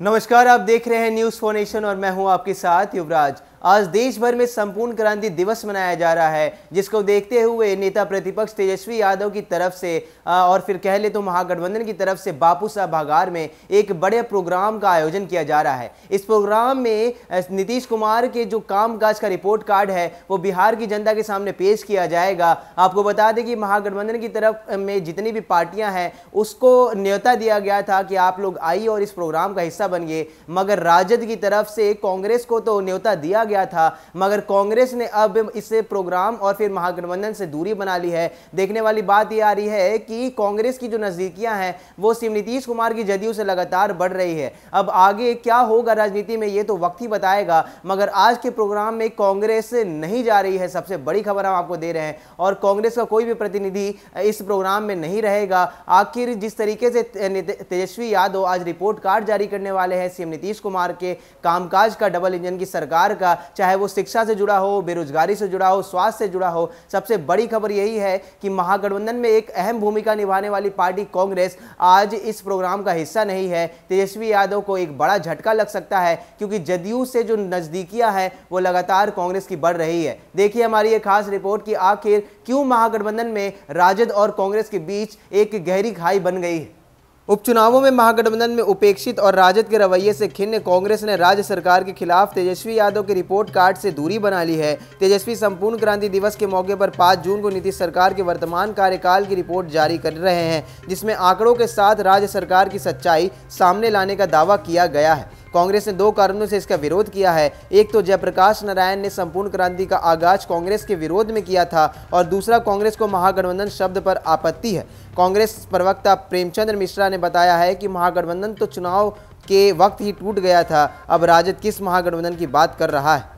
नमस्कार आप देख रहे हैं न्यूज़ फोनेशन और मैं हूं आपके साथ युवराज आज देश भर में संपूर्ण क्रांति दिवस मनाया जा रहा है जिसको देखते हुए नेता प्रतिपक्ष तेजस्वी यादव की तरफ से और फिर कह ले तो महागठबंधन की तरफ से बापू सभागार में एक बड़े प्रोग्राम का आयोजन किया जा रहा है इस प्रोग्राम में नीतीश कुमार के जो कामकाज का रिपोर्ट कार्ड है वो बिहार की जनता के सामने पेश किया जाएगा आपको बता दें कि महागठबंधन की तरफ में जितनी भी पार्टियां हैं उसको न्योता दिया गया था कि आप लोग आइए और इस प्रोग्राम का हिस्सा बनिए मगर राजद की तरफ से कांग्रेस को तो न्योता दिया गया था मगर कांग्रेस ने अब इस प्रोग्राम और फिर महागठबंधन से दूरी बना ली है देखने वाली बात यह आ रही है कि कांग्रेस की जो नजदीकियां हैं वो सिम नीतीश कुमार की जदयू से लगातार बढ़ रही है अब आगे क्या होगा राजनीति में ये तो वक्त ही बताएगा मगर आज के प्रोग्राम में कांग्रेस नहीं जा रही है सबसे बड़ी खबर हम आपको दे रहे हैं और कांग्रेस का कोई भी प्रतिनिधि इस प्रोग्राम में नहीं रहेगा आखिर जिस तरीके से तेजस्वी यादव आज रिपोर्ट कार्ड जारी करने वाले हैं सीएम नीतीश कुमार के कामकाज का डबल इंजन की सरकार का चाहे वो शिक्षा से जुड़ा हो बेरोजगारी से जुड़ा हो स्वास्थ्य से जुड़ा हो सबसे बड़ी खबर यही है कि महागठबंधन में एक अहम भूमिका निभाने वाली पार्टी कांग्रेस आज इस प्रोग्राम का हिस्सा नहीं है तेजस्वी यादव को एक बड़ा झटका लग सकता है क्योंकि जदयू से जो नजदीकियां हैं वो लगातार कांग्रेस की बढ़ रही है देखिए हमारी ये खास रिपोर्ट कि आखिर क्यों महागठबंधन में राजद और कांग्रेस के बीच एक गहरी खाई बन गई है उपचुनावों में महागठबंधन में उपेक्षित और राजद के रवैये से खिन्न कांग्रेस ने राज्य सरकार के खिलाफ तेजस्वी यादव के रिपोर्ट कार्ड से दूरी बना ली है तेजस्वी संपूर्ण क्रांति दिवस के मौके पर 5 जून को नीतीश सरकार के वर्तमान कार्यकाल की रिपोर्ट जारी कर रहे हैं जिसमें आंकड़ों के साथ राज्य सरकार की सच्चाई सामने लाने का दावा किया गया है कांग्रेस ने दो कारणों से इसका विरोध किया है एक तो जयप्रकाश नारायण ने संपूर्ण क्रांति का आगाज कांग्रेस के विरोध में किया था और दूसरा कांग्रेस को महागठबंधन शब्द पर आपत्ति है कांग्रेस प्रवक्ता प्रेमचंद्र मिश्रा ने बताया है कि महागठबंधन तो चुनाव के वक्त ही टूट गया था अब राजद किस महागठबंधन की बात कर रहा है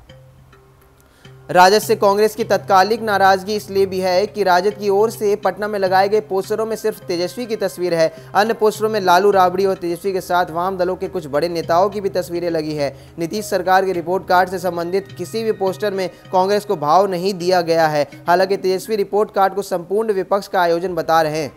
राजद से कांग्रेस की तत्कालिक नाराजगी इसलिए भी है कि राजद की ओर से पटना में लगाए गए पोस्टरों में सिर्फ तेजस्वी की तस्वीर है अन्य पोस्टरों में लालू राबड़ी और तेजस्वी के साथ वाम दलों के कुछ बड़े नेताओं की भी तस्वीरें लगी है नीतीश सरकार के रिपोर्ट कार्ड से संबंधित किसी भी पोस्टर में कांग्रेस को भाव नहीं दिया गया है हालांकि तेजस्वी रिपोर्ट कार्ड को संपूर्ण विपक्ष का आयोजन बता रहे हैं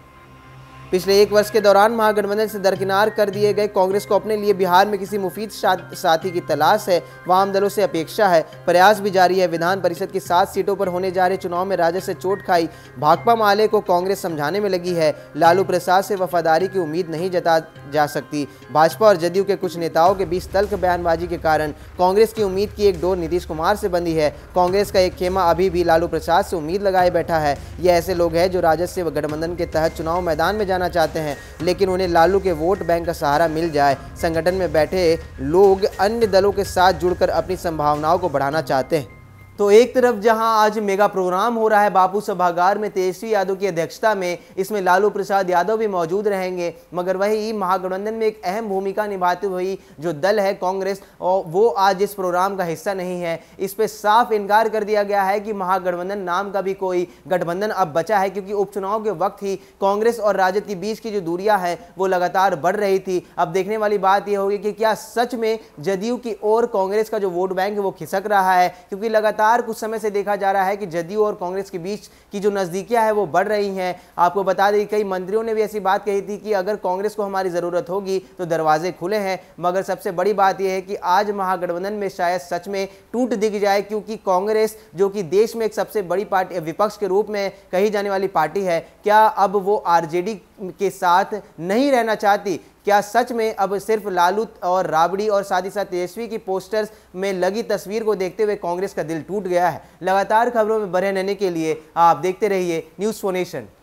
पिछले एक वर्ष के दौरान महागठबंधन से दरकिनार कर दिए गए कांग्रेस को अपने लिए बिहार में किसी मुफीद साथी की तलाश है वाम दलों से अपेक्षा है प्रयास भी जारी है विधान परिषद की सात सीटों पर होने जा रहे चुनाव में राजद से चोट खाई भाकपा माले को कांग्रेस समझाने में लगी है लालू प्रसाद से वफादारी की उम्मीद नहीं जता जा सकती भाजपा और जदयू के कुछ नेताओं के बीच तल्ख बयानबाजी के कारण कांग्रेस की उम्मीद की एक डोर नीतीश कुमार से बंधी है कांग्रेस का एक खेमा अभी भी लालू प्रसाद से उम्मीद लगाए बैठा है ये ऐसे लोग हैं जो राजद से गठबंधन के तहत चुनाव मैदान में जाना जाना चाहते हैं लेकिन उन्हें लालू के वोट बैंक का सहारा मिल जाए संगठन में बैठे लोग अन्य दलों के साथ जुड़कर अपनी संभावनाओं को बढ़ाना चाहते हैं तो एक तरफ जहां आज मेगा प्रोग्राम हो रहा है बापू सभागार में तेजस्वी यादव की अध्यक्षता में इसमें लालू प्रसाद यादव भी मौजूद रहेंगे मगर वही महागठबंधन में एक अहम भूमिका निभाते हुए जो दल है कांग्रेस और वो आज इस प्रोग्राम का हिस्सा नहीं है इस पर साफ इनकार कर दिया गया है कि महागठबंधन नाम का भी कोई गठबंधन अब बचा है क्योंकि उपचुनाव के वक्त ही कांग्रेस और राजद के बीच की जो दूरियाँ हैं वो लगातार बढ़ रही थी अब देखने वाली बात यह होगी कि क्या सच में जदयू की ओर कांग्रेस का जो वोट बैंक है वो खिसक रहा है क्योंकि लगातार लगातार कुछ समय से देखा जा रहा है कि जदयू और कांग्रेस के बीच की जो नजदीकियां है वो बढ़ रही हैं आपको बता दें कई मंत्रियों ने भी ऐसी बात कही थी कि अगर कांग्रेस को हमारी ज़रूरत होगी तो दरवाजे खुले हैं मगर सबसे बड़ी बात यह है कि आज महागठबंधन में शायद सच में टूट दिख जाए क्योंकि कांग्रेस जो कि देश में एक सबसे बड़ी पार्टी विपक्ष के रूप में कही जाने वाली पार्टी है क्या अब वो आरजेडी के साथ नहीं रहना चाहती क्या सच में अब सिर्फ लालू और राबड़ी और साथ ही साथ तेजस्वी की पोस्टर्स में लगी तस्वीर को देखते हुए कांग्रेस का दिल टूट गया है लगातार खबरों में बने रहने के लिए आप देखते रहिए न्यूज़ फोनेशन